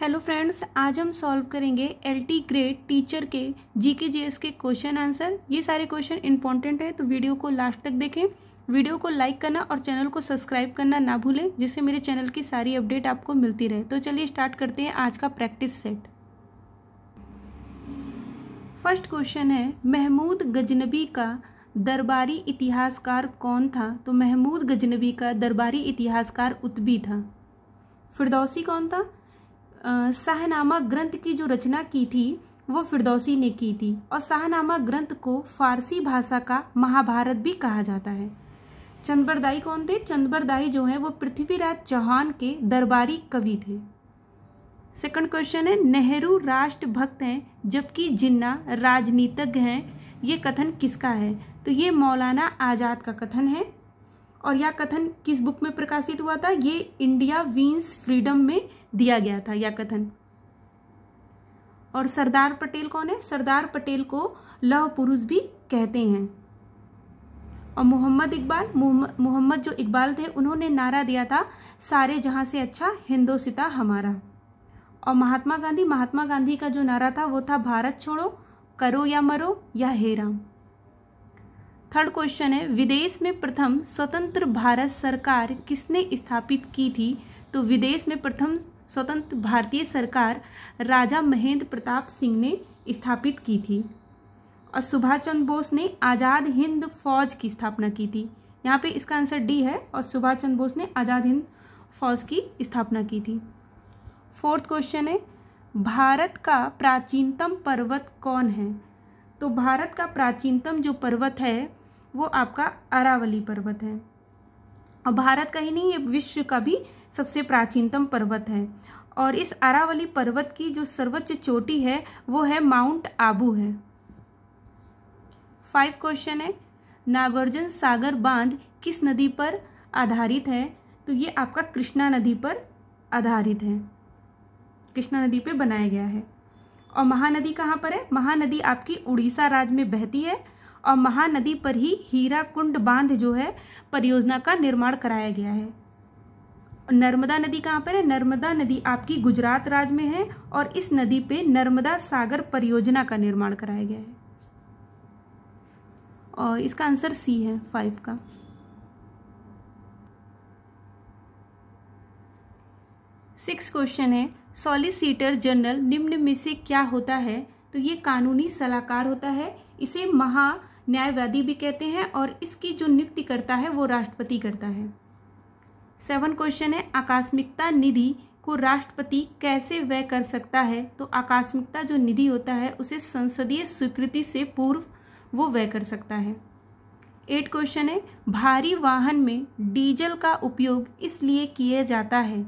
hello friends आज हम solve करेंगे एल टी ग्रेड टीचर के जी के जी एस के क्वेश्चन आंसर ये सारे क्वेश्चन इंपॉर्टेंट है तो वीडियो को लास्ट तक देखें वीडियो को लाइक करना और चैनल को सब्सक्राइब करना ना भूलें जिससे मेरे चैनल की सारी अपडेट आपको मिलती रहे तो चलिए स्टार्ट करते हैं आज का प्रैक्टिस सेट फर्स्ट क्वेश्चन है महमूद गजनबी का दरबारी इतिहासकार कौन था तो महमूद गजनबी का दरबारी इतिहासकार उत्बी था फिरदौसी कौन था शाहनामा ग्रंथ की जो रचना की थी वो फिरदौसी ने की थी और शाहनामा ग्रंथ को फारसी भाषा का महाभारत भी कहा जाता है चंदबरदाई कौन थे चंदबरदाई जो है वो पृथ्वीराज चौहान के दरबारी कवि थे सेकंड क्वेश्चन है नेहरू राष्ट्र भक्त हैं जबकि जिन्ना राजनीतिज्ञ हैं ये कथन किसका है तो ये मौलाना आज़ाद का कथन है और यह कथन किस बुक में प्रकाशित हुआ था ये इंडिया वीन्स फ्रीडम में दिया गया था यह कथन और सरदार पटेल कौन है सरदार पटेल को लौह पुरुष भी कहते हैं और मोहम्मद इकबाल मोहम्मद जो इकबाल थे उन्होंने नारा दिया था सारे जहां से अच्छा हिंदोसिता हमारा और महात्मा गांधी महात्मा गांधी का जो नारा था वो था भारत छोड़ो करो या मरो या हे राम थर्ड क्वेश्चन है विदेश में प्रथम स्वतंत्र भारत सरकार किसने स्थापित की थी तो विदेश में प्रथम स्वतंत्र भारतीय सरकार राजा महेंद्र प्रताप सिंह ने स्थापित की थी और सुभाष चंद्र बोस ने आज़ाद हिंद फौज की स्थापना की थी यहाँ पे इसका आंसर डी है और सुभाष चंद्र बोस ने आज़ाद हिंद फौज की स्थापना की थी फोर्थ क्वेश्चन है भारत का प्राचीनतम पर्वत कौन है तो भारत का प्राचीनतम जो पर्वत है वो आपका अरावली पर्वत है और भारत का ही नहीं ये विश्व का भी सबसे प्राचीनतम पर्वत है और इस अरावली पर्वत की जो सर्वोच्च चोटी है वो है माउंट आबू है फाइव क्वेश्चन है नागार्जुन सागर बांध किस नदी पर आधारित है तो ये आपका कृष्णा नदी पर आधारित है कृष्णा नदी पे बनाया गया है और महानदी कहाँ पर है महानदी आपकी उड़ीसा राज्य में बहती है और महानदी पर ही हीरा कुंड बांध जो है परियोजना का निर्माण कराया गया है नर्मदा नदी कहाँ पर है नर्मदा नदी आपकी गुजरात राज्य में है और इस नदी पे नर्मदा सागर परियोजना का निर्माण कराया गया है और इसका आंसर सी है फाइव का सिक्स क्वेश्चन है सॉलिसिटर जनरल निम्न में से क्या होता है तो ये कानूनी सलाहकार होता है इसे महा न्यायवादी भी कहते हैं और इसकी जो नियुक्ति करता है वो राष्ट्रपति करता है सेवन क्वेश्चन है आकस्मिकता निधि को राष्ट्रपति कैसे व्यय कर सकता है तो आकस्मिकता जो निधि होता है उसे संसदीय स्वीकृति से पूर्व वो व्यय कर सकता है एट क्वेश्चन है भारी वाहन में डीजल का उपयोग इसलिए किया जाता है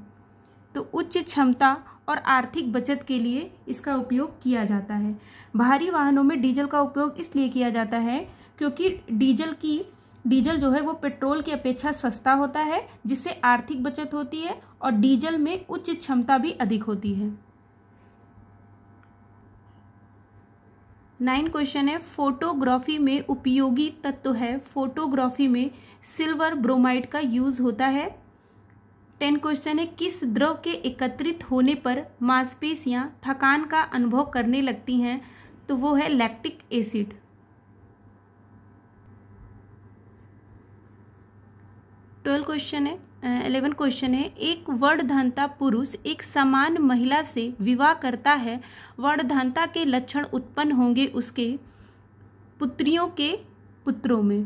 तो उच्च क्षमता और आर्थिक बचत के लिए इसका उपयोग किया जाता है भारी वाहनों में डीजल का उपयोग इसलिए किया जाता है क्योंकि डीजल की डीजल जो है वो पेट्रोल की अपेक्षा सस्ता होता है जिससे आर्थिक बचत होती है और डीजल में उच्च क्षमता भी अधिक होती है नाइन क्वेश्चन है फोटोग्राफी में उपयोगी तत्व है फोटोग्राफी में सिल्वर ब्रोमाइड का यूज़ होता है टेन क्वेश्चन है किस द्रव के एकत्रित होने पर मांसपेशियां थकान का अनुभव करने लगती हैं तो वो है लैक्टिक एसिड ट्वेल्व क्वेश्चन है एलेवन क्वेश्चन है एक वर्णधानता पुरुष एक समान महिला से विवाह करता है वर्णधानता के लक्षण उत्पन्न होंगे उसके पुत्रियों के पुत्रों में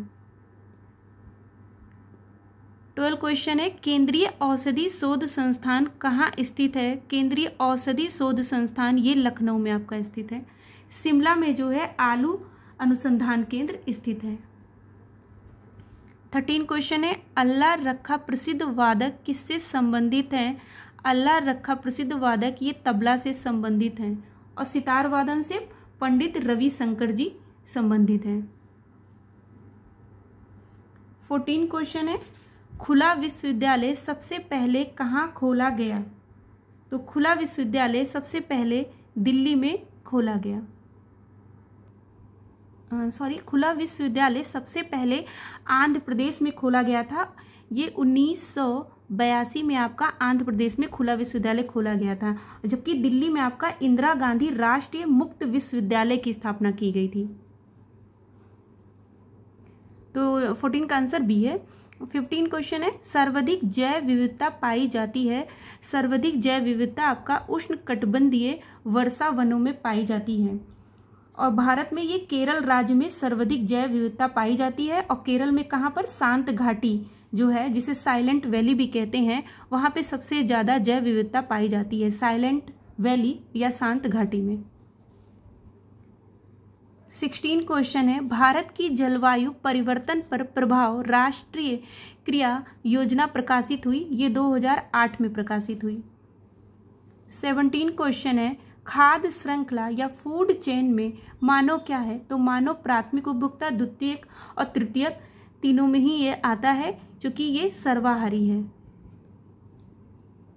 ट्वेल्थ क्वेश्चन है केंद्रीय औषधि शोध संस्थान कहाँ स्थित है केंद्रीय औषधि शोध संस्थान ये लखनऊ में आपका स्थित है शिमला में जो है आलू अनुसंधान केंद्र स्थित है थर्टीन क्वेश्चन है अल्लाह रखा प्रसिद्ध वादक किससे संबंधित हैं अल्लाह रखा प्रसिद्ध वादक ये तबला से संबंधित हैं और सितार वादन से पंडित रविशंकर जी संबंधित हैं फोर्टीन क्वेश्चन है खुला विश्वविद्यालय सबसे पहले कहाँ खोला गया तो खुला विश्वविद्यालय सबसे पहले दिल्ली में खोला गया सॉरी खुला विश्वविद्यालय सबसे पहले आंध्र प्रदेश में खोला गया था ये उन्नीस बयासी में आपका आंध्र प्रदेश में खुला विश्वविद्यालय खोला गया था जबकि दिल्ली में आपका इंदिरा गांधी राष्ट्रीय मुक्त विश्वविद्यालय की स्थापना की गई थी तो फोर्टीन का आंसर बी है फिफ्टीन क्वेश्चन है सर्वाधिक जैव विविधता पाई जाती है सर्वाधिक जैव विविधता आपका उष्ण कटबंधीय वर्षा वनों में पाई जाती है और भारत में ये केरल राज्य में सर्वाधिक जैव विविधता पाई जाती है और केरल में कहाँ पर शांत घाटी जो है जिसे साइलेंट वैली भी कहते हैं वहाँ पे सबसे ज़्यादा जैव विविधता पाई जाती है साइलेंट वैली या शांत घाटी में सिक्सटीन क्वेश्चन है भारत की जलवायु परिवर्तन पर प्रभाव राष्ट्रीय क्रिया योजना प्रकाशित हुई ये 2008 में प्रकाशित हुई सेवनटीन क्वेश्चन है खाद श्रृंखला या फूड चेन में मानव क्या है तो मानव प्राथमिक उपभोक्ता द्वितीयक और तृतीयक तीनों में ही ये आता है क्योंकि ये सर्वाहारी है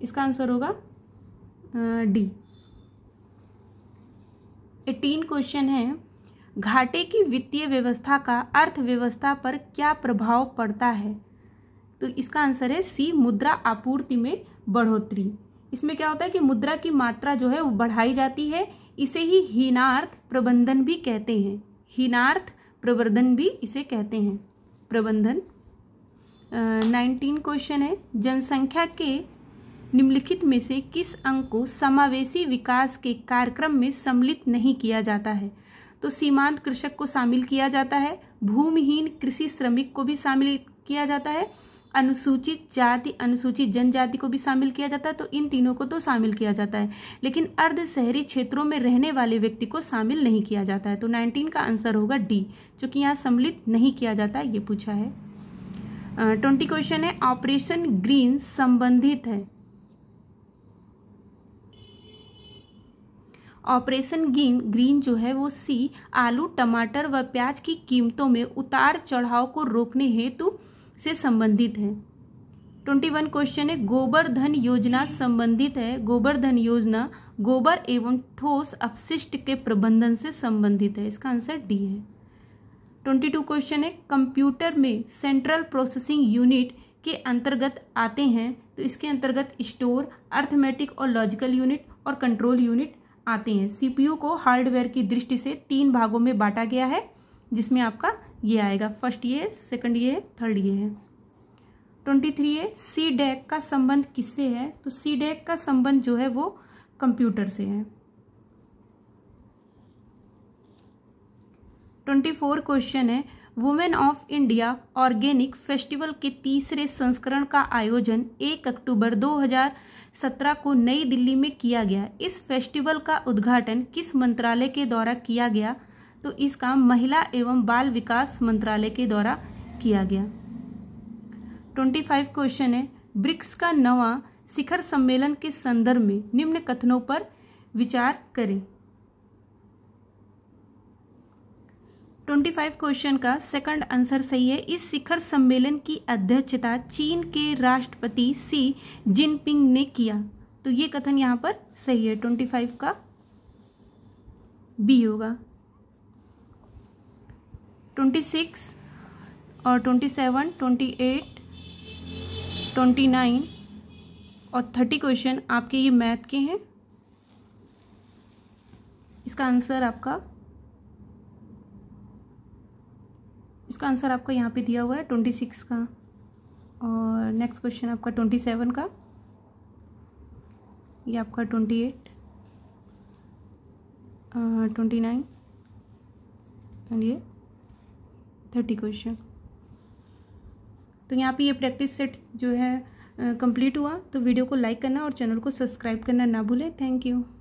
इसका आंसर होगा डी एटीन क्वेश्चन है घाटे की वित्तीय व्यवस्था का अर्थव्यवस्था पर क्या प्रभाव पड़ता है तो इसका आंसर है सी मुद्रा आपूर्ति में बढ़ोतरी इसमें क्या होता है कि मुद्रा की मात्रा जो है वो बढ़ाई जाती है इसे ही हीनार्थ प्रबंधन भी कहते हैं हीनार्थ प्रबंधन भी इसे कहते हैं प्रबंधन नाइनटीन क्वेश्चन है जनसंख्या के निम्नलिखित में से किस अंग को समावेशी विकास के कार्यक्रम में सम्मिलित नहीं किया जाता है तो सीमांत कृषक को शामिल किया जाता है भूमिहीन कृषि श्रमिक को भी शामिल किया जाता है अनुसूचित जाति अनुसूचित जनजाति को भी शामिल किया जाता है तो इन तीनों को तो शामिल किया जाता है लेकिन अर्ध शहरी क्षेत्रों में रहने वाले व्यक्ति को शामिल नहीं किया जाता है तो 19 का आंसर होगा डी जो कि यहाँ सम्मिलित नहीं किया जाता है ये पूछा है ट्वेंटी क्वेश्चन है ऑपरेशन ग्रीन संबंधित है ऑपरेशन ग्रीन ग्रीन जो है वो सी आलू टमाटर व प्याज की कीमतों में उतार चढ़ाव को रोकने हेतु से संबंधित है ट्वेंटी वन क्वेश्चन है गोबर धन योजना संबंधित है गोबर धन योजना गोबर एवं ठोस अपशिष्ट के प्रबंधन से संबंधित है इसका आंसर डी है ट्वेंटी टू क्वेश्चन है कंप्यूटर में सेंट्रल प्रोसेसिंग यूनिट के अंतर्गत आते हैं तो इसके अंतर्गत स्टोर अर्थमेटिक और लॉजिकल यूनिट और कंट्रोल यूनिट आते हैं सीपीयू को हार्डवेयर की दृष्टि से तीन भागों में बांटा गया है जिसमें आपका ये आएगा फर्स्ट ये सेकंड ये थर्ड ये है twenty three A C DAC का संबंध किससे है तो सी डैक का संबंध जो है वो कंप्यूटर से है ट्वेंटी फोर क्वेश्चन है women of India organic festival के तीसरे संस्करण का आयोजन 1 अक्टूबर 2017 को नई दिल्ली में किया गया इस फेस्टिवल का उद्घाटन किस मंत्रालय के द्वारा किया गया तो इसका महिला एवं बाल विकास मंत्रालय के द्वारा किया गया ट्वेंटी फाइव क्वेश्चन है ब्रिक्स का नवा शिखर सम्मेलन के संदर्भ में निम्न कथनों पर विचार करें ट्वेंटी फाइव क्वेश्चन का सेकंड आंसर सही है इस शिखर सम्मेलन की अध्यक्षता चीन के राष्ट्रपति सी जिनपिंग ने किया तो ये कथन यहाँ पर सही है ट्वेंटी फाइव का बी होगा ट्वेंटी सिक्स और twenty seven twenty eight twenty nine और थर्टी क्वेश्चन आपके ये मैथ के हैं इसका आंसर आपका इसका आंसर आपको यहाँ पे दिया हुआ है ट्वेंटी सिक्स का और नेक्स्ट क्वेश्चन आपका ट्वेंटी सेवन का ये आपका twenty eight twenty nine and ये थर्टी क्वेश्चन तो यहाँ पे ये प्रैक्टिस सेट जो है कंप्लीट हुआ तो वीडियो को लाइक करना और चैनल को सब्सक्राइब करना ना भूलें थैंक यू